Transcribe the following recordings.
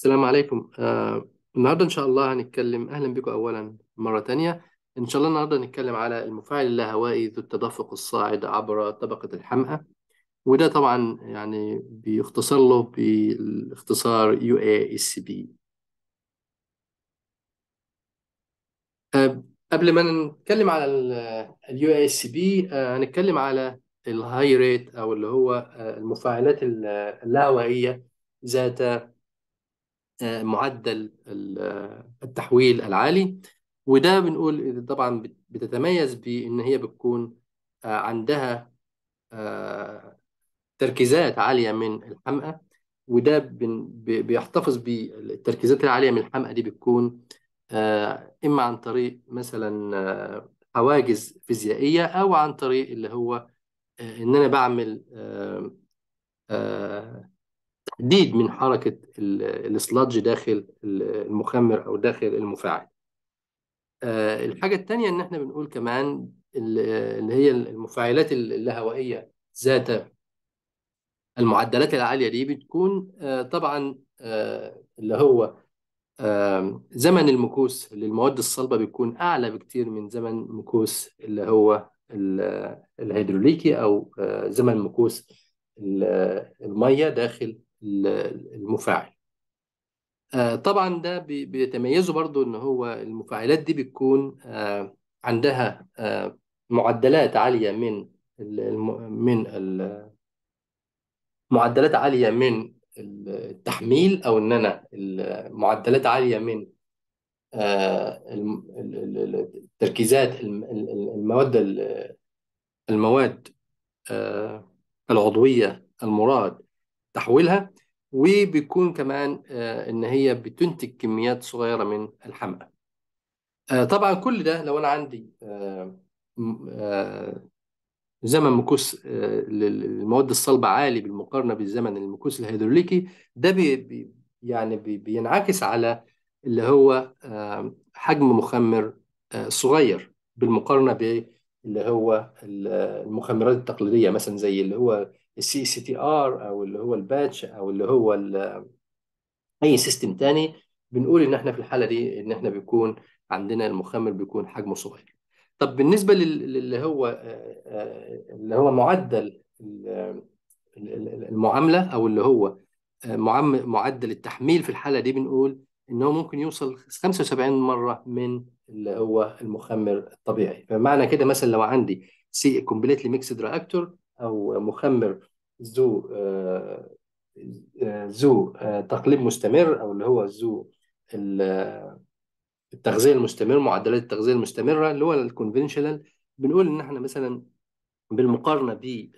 السلام عليكم آه، النهارده ان شاء الله هنتكلم اهلا بكم اولا مره تانية ان شاء الله النهارده هنتكلم على المفاعل اللاهوائي ذو التدفق الصاعد عبر طبقه الحمأة وده طبعا يعني بيختصر له باختصار إيه اس بي آه، قبل ما نتكلم على اي اس بي آه، هنتكلم على الهاي ريت او اللي هو آه، المفاعلات اللاهوائيه ذات معدل التحويل العالي وده بنقول طبعا بتتميز بان هي بتكون آه، عندها آه، تركيزات عاليه من الحمقى وده بيحتفظ بالتركيزات العاليه من الحمقى دي بتكون آه، اما عن طريق مثلا حواجز فيزيائيه او عن طريق اللي هو ان انا بعمل تحديد من حركة السلادج داخل المخمر أو داخل المفاعل آه، الحاجة الثانية إن إحنا بنقول كمان اللي هي المفاعلات الهوائية ذات المعدلات العالية دي بتكون آه، طبعا آه، اللي هو زمن المكوس للمواد الصلبة بيكون أعلى بكتير من زمن مكوس اللي هو الهيدروليكي أو زمن مكوس المية داخل المفاعل آه، طبعا ده بيتميزه برضو ان هو المفاعلات دي بتكون آه، عندها آه، معدلات عالية من من معدلات عالية من التحميل او ان انا معدلات عالية من التركيزات المواد المواد العضوية المراد تحويلها وبيكون كمان آه، ان هي بتنتج كميات صغيره من الحمأة آه، طبعا كل ده لو انا عندي آه، زمن مكوس للمواد الصلبه عالي بالمقارنه بالزمن المكوس الهيدروليكي ده بي يعني بي بينعكس على اللي هو حجم مخمر صغير بالمقارنه باللي هو المخمرات التقليديه مثلا زي اللي هو السي سي تي ار او اللي هو الباتش او اللي هو اي سيستم تاني بنقول ان احنا في الحاله دي ان احنا بيكون عندنا المخمر بيكون حجمه صغير طب بالنسبه للي هو آه، آه، اللي هو معدل المعامله او اللي هو آه، معدل التحميل في الحاله دي بنقول ان هو ممكن يوصل 75 مره من اللي هو المخمر الطبيعي فمعنى كده مثلا لو عندي سي كومبليتلي ميكسد رياكتور أو مخمر ذو آه، آه، ذو آه، تقليب مستمر أو اللي هو ذو التغذية المستمر معدلات التغذية المستمرة اللي هو الكونفنشنال بنقول إن إحنا مثلا بالمقارنة ب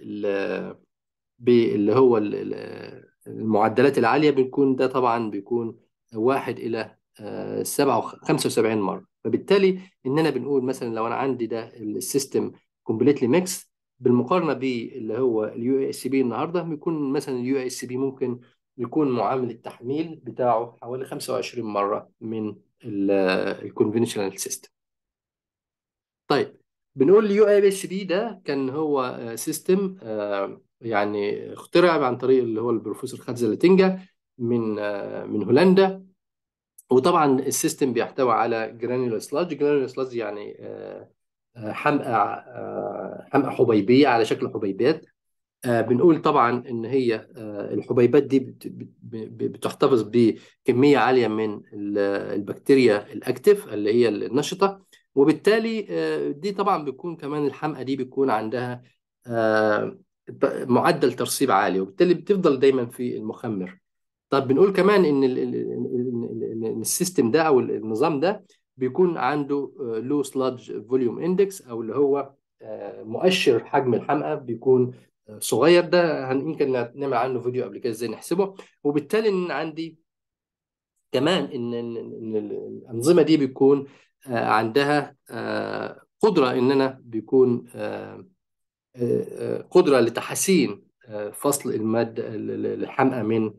باللي هو المعدلات العالية بنكون ده طبعا بيكون واحد إلى سبعة مرة فبالتالي ان انا بنقول مثلا لو أنا عندي ده السيستم كومبليتلي ميكس بالمقارنه باللي هو اليو اس بي النهارده بيكون مثلا اليو اس بي ممكن يكون معامل التحميل بتاعه حوالي 25 مره من الكونفشنال سيستم طيب بنقول اليو اي اس بي ده كان هو سيستم آه، يعني اخترع عن طريق اللي هو البروفيسور خاتزا لاتينجا من آه، من هولندا وطبعا السيستم بيحتوي على جرانيولار سلاج جرانيولار سلاج يعني آه، آه، حمقى آه، حمقى حبيبيه على شكل حبيبات آه، بنقول طبعا ان هي الحبيبات دي بتحتفظ بكميه عاليه من البكتيريا الاكتف اللي هي النشطه وبالتالي دي طبعا بتكون كمان الحمقى دي بتكون عندها معدل ترسيب عالي وبالتالي بتفضل دايما في المخمر طب بنقول كمان ان السيستم ده او النظام ده بيكون عنده لو سلادج فوليوم اندكس او اللي هو آه، مؤشر حجم الحمقى بيكون آه، صغير ده يمكن نعمل عنه فيديو قبل كده ازاي نحسبه وبالتالي ان عندي كمان ان ان الانظمه دي بيكون آه، عندها قدره ان انا بيكون قدره لتحسين فصل الماده الحامقه من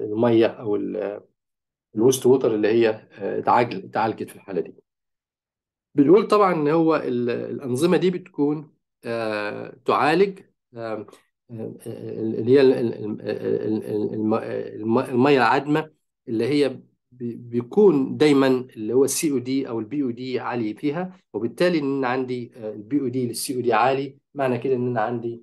الميه او الويست ووتر اللي هي آه، اتعالجت في الحاله دي بنقول طبعا ان هو الانظمه دي بتكون آه، تعالج آه، اللي هي الميه العادمه اللي هي بيكون دايما اللي هو السي او دي او البي او دي عالي فيها وبالتالي ان انا عندي البي او دي للسي او دي عالي معنى كده ان انا عندي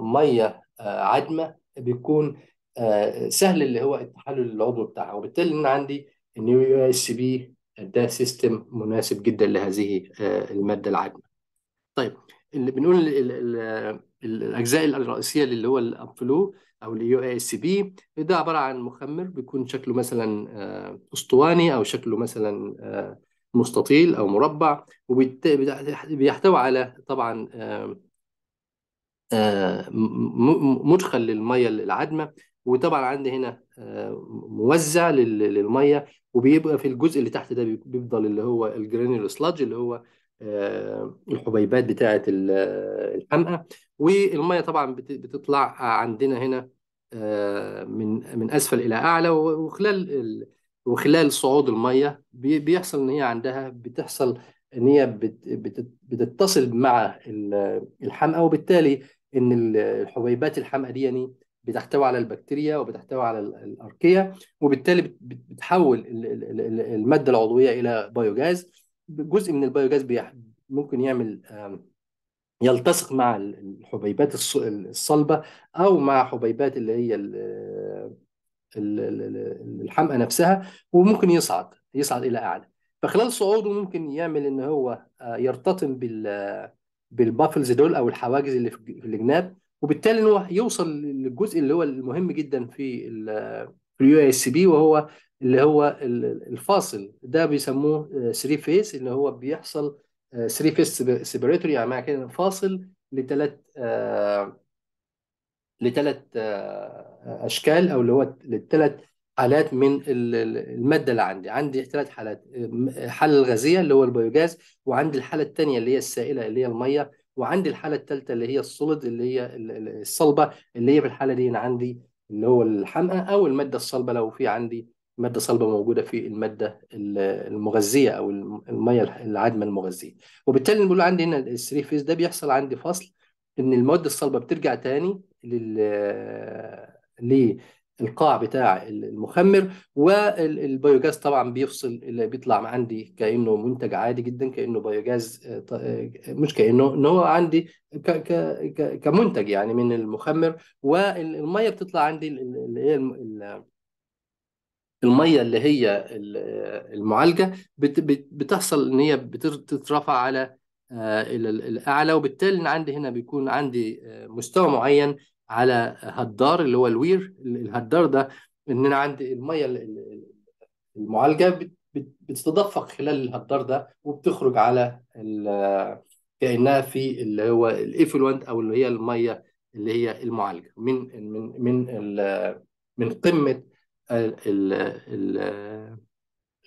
ميه عدمه بيكون آه، سهل اللي هو التحلل العضوي بتاعها وبالتالي انا عندي النيو يو اس بي ده سيستم مناسب جدا لهذه آه، الماده العجمه. طيب اللي بنقول الاجزاء الرئيسيه اللي هو الابفلو او اليو اي اس بي ده عباره عن مخمر بيكون شكله مثلا آه، اسطواني او شكله مثلا مستطيل او مربع وبيحتوي على طبعا آه، مدخل للميه العادمه وطبعا عندي هنا آه، موزع للميه وبيبقى في الجزء اللي تحت ده بيفضل اللي هو الجرينيول سلاج اللي هو آه، الحبيبات بتاعه الحمقى والميه طبعا بتطلع عندنا هنا من من اسفل الى اعلى وخلال وخلال صعود الميه بيحصل ان هي عندها بتحصل ان هي بتتصل مع الحمقى وبالتالي ان الحبيبات الحمقى دي يعني بتحتوي على البكتيريا وبتحتوي على الاركيه وبالتالي بتحول الماده العضويه الى بايوجاز جزء من البايوجاز ممكن يعمل يلتصق مع الحبيبات الصلبه او مع حبيبات اللي هي الحمقى نفسها وممكن يصعد يصعد الى اعلى فخلال صعوده ممكن يعمل ان هو آه، يرتطم بال بالبافلز دول او الحواجز اللي في الجناب وبالتالي ان هو يوصل للجزء اللي هو المهم جدا في في اليو اس بي وهو اللي هو الفاصل ده بيسموه 3 آه، فيس اللي هو بيحصل 3 فيس سيبريتور يعني معنى كده فاصل لثلاث آه، لثلاث آه، اشكال او اللي هو للثلاث حالات من الماده اللي عندي عندي ثلاث حالات الحاله الغازيه اللي هو البيوجاز وعندي الحاله الثانيه اللي هي السائله اللي هي الميه وعندي الحاله الثالثه اللي هي الصلد اللي هي الصلبه اللي هي في الحاله دي أنا عندي اللي هو الحمقى او الماده الصلبه لو في عندي ماده صلبه موجوده في الماده المغذيه او الميه العادمه المغذيه وبالتالي نقول عندي هنا الثري فيز ده بيحصل عندي فصل ان المواد الصلبه بترجع تاني لل القاع بتاع المخمر والبيوجاز طبعا بيفصل اللي بيطلع عندي كانه منتج عادي جدا كانه بيوجاز آه، آه، مش كانه ان هو عندي كمنتج يعني من المخمر والميه بتطلع عندي اللي هي الميه اللي هي المعالجه بتحصل ان هي بتترفع على آه، الى الاعلى وبالتالي عندي هنا بيكون عندي مستوى معين على هدار اللي هو الوير الهدار ده ان انا عندي الميه المعالجه بتتدفق خلال الهدار ده وبتخرج على كانها في اللي هو الافلوينت او اللي هي الميه اللي هي المعالجه من من من من قمه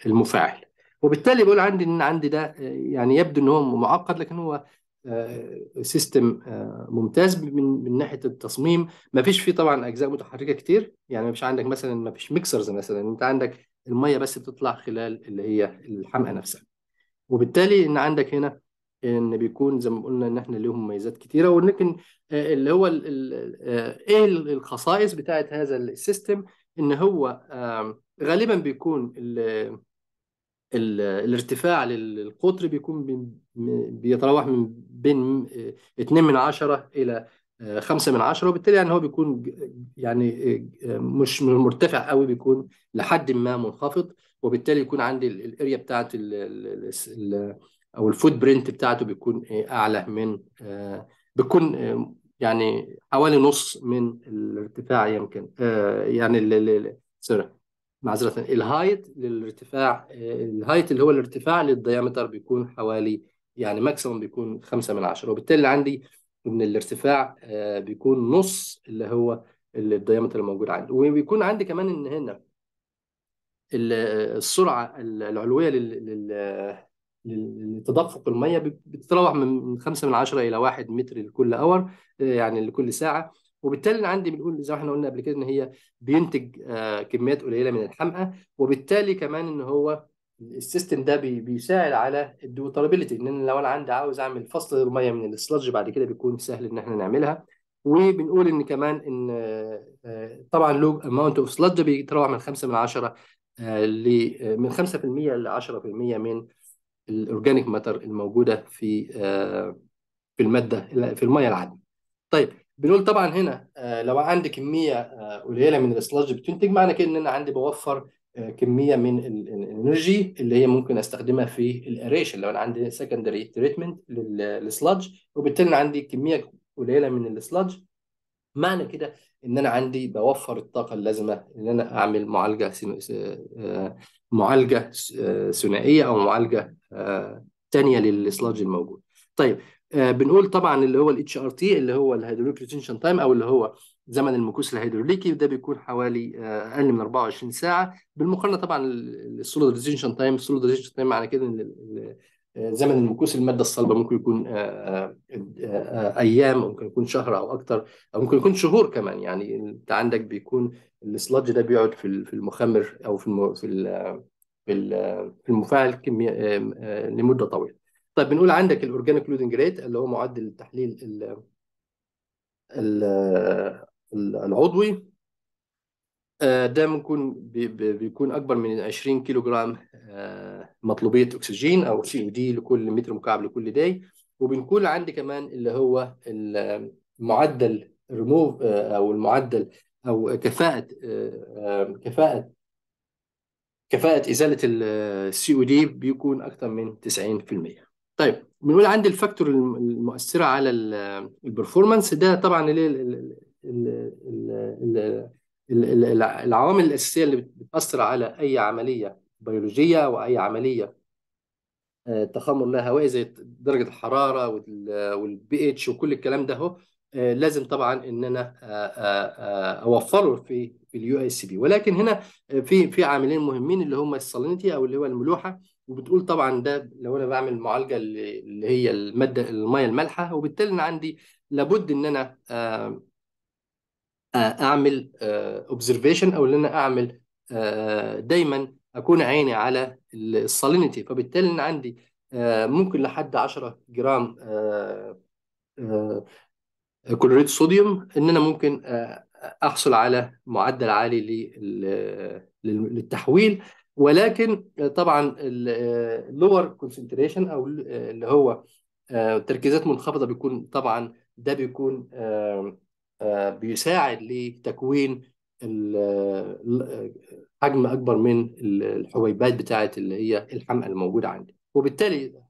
المفاعل وبالتالي بقول عندي ان عندي ده يعني يبدو ان هو معقد لكن هو سيستم آه، آه، ممتاز من من ناحيه التصميم ما فيش فيه طبعا اجزاء متحركه كتير يعني ما فيش عندك مثلا ما فيش ميكسرز مثلا انت عندك الميه بس بتطلع خلال اللي هي الحمقى نفسها وبالتالي ان عندك هنا ان بيكون زي ما قلنا ان احنا ليهم مميزات كتيره ولكن آه، اللي هو ايه الخصائص بتاعه هذا السيستم ان هو غالبا بيكون الارتفاع للقطر بيكون بيتراوح من بين 2 آه، من 10 الى 5 آه، من 10 وبالتالي يعني هو بيكون يعني آه، مش مرتفع قوي بيكون لحد ما منخفض وبالتالي يكون عندي الاريا بتاعت الـ الـ الـ او الفوت برنت بتاعته بيكون اعلى من بيكون يعني حوالي نص من الارتفاع يمكن يعني سوري معذرة الهايت للارتفاع الهايت اللي هو الارتفاع للديامتر بيكون حوالي يعني ماكسيموم بيكون 5 من 10 وبالتالي عندي ان الارتفاع آه، بيكون نص اللي هو الديامتر الموجود عندي وبيكون عندي كمان ان هنا آه، السرعة العلوية آه، لتدفق المية بتتراوح من 5 من 10 إلى 1 متر لكل أور يعني لكل ساعة وبالتالي انا عندي بنقول زي ما احنا قلنا قبل كده ان هي بينتج آه، كميات قليله من الحمقى وبالتالي كمان ان هو السيستم ده بيساعد على الديوترابيلتي ان انا لو انا عندي عاوز اعمل فصل الميه من السلادج بعد كده بيكون سهل ان احنا نعملها وبنقول ان كمان ان آه، طبعا لو اماونت اوف سلادج بيتراوح من 5 من 10 آه، ل من 5% ل 10% من الاورجانيك ماتر الموجوده في في الماده في الميه العذبه. طيب بنقول طبعا هنا آه، لو عندي كميه آه، قليله من السلاج بتنتج معنى كده ان انا عندي بوفر آه، كميه من الانرجي اللي هي ممكن استخدمها في الاريشن لو انا عندي سكندري تريتمنت للسلاج وبالتالي انا عندي كميه قليله من السلاج معنى كده ان انا عندي بوفر الطاقه اللازمه ان انا اعمل معالجه سينو... معالجه ثنائيه او معالجه ثانيه للسلاج الموجود. طيب آه، بنقول طبعا اللي هو الاتش ار تي اللي هو الهيدروليك ريتنشن تايم او اللي هو زمن المكوس الهيدروليكي ده بيكون حوالي آه، اقل من 24 ساعه بالمقارنه طبعا السوليد ريتنشن تايم السوليد ريتنشن تايم معنى كده ان آه، زمن المكوس الماده الصلبه ممكن يكون ايام ممكن يكون شهر او اكثر او ممكن يكون شهور كمان يعني انت عندك بيكون السلاج ده بيقعد في المخمر او في في في المفاعل لمده طويله طيب بنقول عندك الاورجانيك لودنج ريت اللي هو معدل التحليل ال ال العضوي آه، ده ممكن بيكون اكبر من 20 كيلو جرام آه، مطلوبيه اكسجين او سي او دي لكل متر مكعب لكل داي وبنقول عندي كمان اللي هو معدل ريموف آه، او المعدل او كفاءه كفاءه كفاءه ازاله السي او دي بيكون اكثر من 90% طيب بنقول عندي الفاكتور المؤثره على البرفورمانس ده طبعا اللي العوامل الاساسيه اللي بتاثر على اي عمليه بيولوجيه او اي عمليه آه، تخمر لها هوائي زي درجه الحراره والبي اتش وكل الكلام ده اهو آه، لازم طبعا ان انا آه، اوفره في في اليو اس بي ولكن هنا في في عاملين مهمين اللي هم الصالينتي او اللي هو الملوحه وبتقول طبعا ده لو انا بعمل معالجه اللي هي الماده الميه المالحه وبالتالي انا عندي لابد ان انا آه، آه، اعمل اوبزرفيشن آه، او ان انا اعمل دايما اكون عيني على الصالينيتي فبالتالي انا عندي ممكن لحد 10 جرام كلوريد صوديوم ان انا ممكن احصل على معدل عالي للتحويل ولكن طبعا اللور كونسنتريشن او اللي هو آه، تركيزات منخفضه بيكون طبعا ده بيكون آه، بيساعد لتكوين آه، حجم اكبر من الحبيبات بتاعه اللي هي الحمقى الموجوده عندي وبالتالي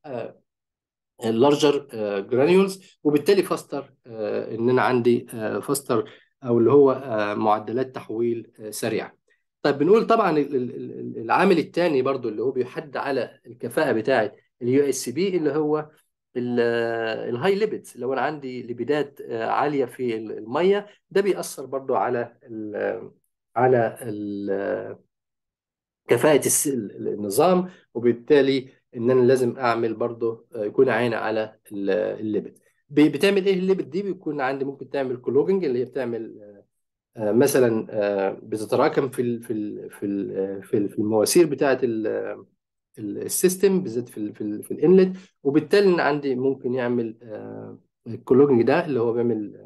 اللارجر جرانيولز وبالتالي فاستر ان انا عندي فاستر او اللي هو معدلات تحويل سريعه طيب بنقول طبعا العامل الثاني برضو اللي هو بيحد على الكفاءه بتاعه اليو اس بي اللي هو الهاي ليبيدز لو انا عندي ليبيدات آه، عاليه في الميه ده بيأثر برضو على الـ على الـ كفاءة النظام وبالتالي ان انا لازم اعمل برضو آه، يكون عين على الليبت بتعمل ايه الليبت دي بيكون عندي ممكن تعمل كلوجنج اللي هي بتعمل آه، آه، مثلا آه، بتتراكم في في في آه، في المواسير بتاعه السيستم بالذات في في, في الانلت وبالتالي انا عندي ممكن يعمل الكلوجنج ده اللي هو بيعمل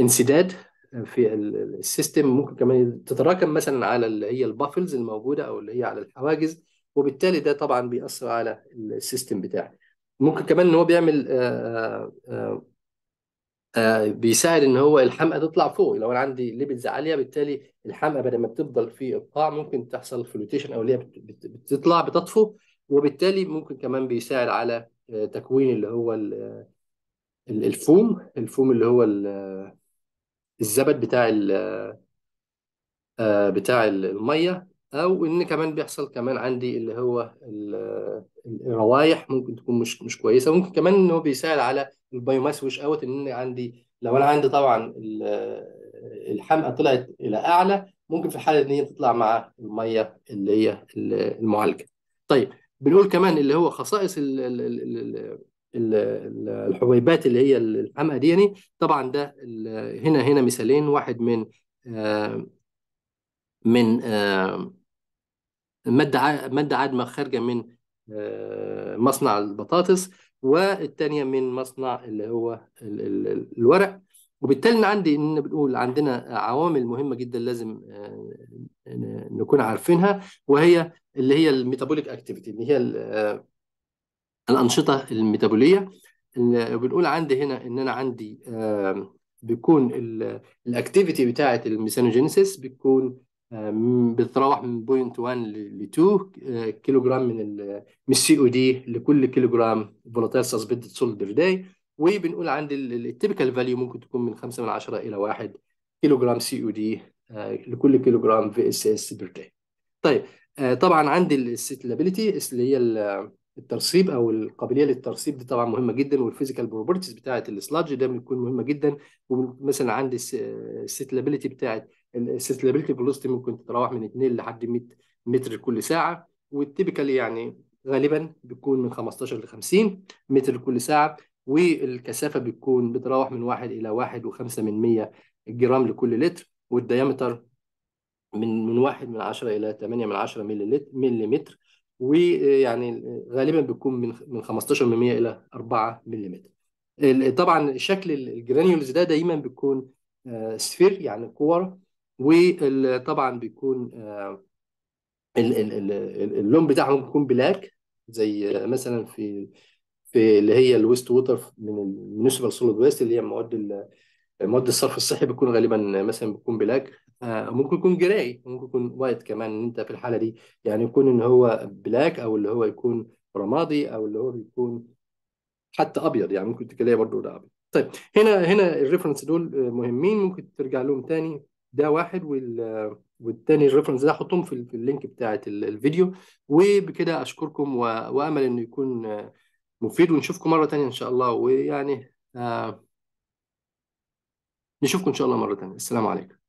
انسداد في السيستم ممكن كمان تتراكم مثلا على اللي هي البافلز الموجوده او اللي هي على الحواجز وبالتالي ده طبعا بيأثر على السيستم بتاعي ممكن كمان ان هو بيعمل آه، بيساعد ان هو الحمقى تطلع فوق لو انا عندي ليبيدز عاليه بالتالي الحمقى بدل ما بتفضل في القاع ممكن تحصل فلوتيشن او اللي هي بتطلع بتطفو وبالتالي ممكن كمان بيساعد على آه، تكوين اللي هو الفوم الفوم اللي هو الزبد بتاع آه، بتاع الميه او ان كمان بيحصل كمان عندي اللي هو الروايح ممكن تكون مش مش كويسه ممكن كمان ان هو بيساعد على البايوماس وش اوت ان انا عندي لو انا عندي طبعا الحمقى طلعت الى اعلى ممكن في الحاله دي تطلع مع الميه اللي هي المعالجه طيب بنقول كمان اللي هو خصائص ال ال ال الحبيبات اللي هي الحمقى دي يعني طبعا ده هنا هنا مثالين واحد من آه من آه، مادة مادة عادمة خارجة من آه، مصنع البطاطس والثانية من مصنع اللي هو الورق وبالتالي عندي ان بنقول عندنا عوامل مهمه جدا لازم آه، نكون عارفينها وهي اللي هي الميتابوليك اكتيفيتي اللي هي الانشطه الميتابوليه بنقول عندي هنا ان انا عندي بيكون الاكتيفيتي بتاعه الميثانوجينيسيس بتكون آه، بتتراوح من بوينت 1 ل 2 آه، كيلو جرام من من السي او دي لكل كيلو جرام فولاتيل سسبندد سولد بير داي وبنقول عند التيبيكال فاليو ممكن تكون من 5 من 10 الى 1 كيلو جرام سي او آه، دي لكل كيلو جرام في اس اس بير داي طيب طبعا عندي الستلابيلتي اللي هي الترسيب او القابليه للترسيب دي طبعا مهمه جدا والفيزيكال بروبرتيز بتاعه السلاج ده بتكون مهمه جدا ومثلا عندي الستلابيلتي بتاعه السستلابيلتي فيلوستي ممكن تتراوح من 2 لحد 100 متر كل ساعه والتيبيكال يعني غالبا بتكون من 15 ل 50 متر كل ساعه والكثافه بتكون بتراوح من 1 الى 1.5 من 100 جرام لكل لتر والديامتر من من 1 من 10 الى 8 من 10 ملم ويعني غالبا بتكون من من 15 من 100 الى 4 ملم طبعا شكل الجرانيولز ده دايما بيكون سفير آه، يعني كور وطبعا بيكون آه، اللون بتاعهم بيكون بلاك زي مثلا في في اللي هي الويست ووتر من المنسبل سوليد ويست اللي هي مواد مواد الصرف الصحي بيكون غالبا مثلا بيكون بلاك آه، ممكن يكون جراي ممكن يكون وايت كمان ان انت في الحاله دي يعني يكون ان هو بلاك او اللي هو يكون رمادي او اللي هو بيكون حتى ابيض يعني ممكن تلاقي برضه ده ابيض طيب هنا هنا الريفرنس دول آه، مهمين ممكن ترجع لهم تاني ده واحد وال والتاني الريفرنس ده هحطهم في اللينك بتاعه الفيديو وبكده اشكركم وامل انه يكون مفيد ونشوفكم مره تانية ان شاء الله ويعني آه، نشوفكم ان شاء الله مره تانية السلام عليكم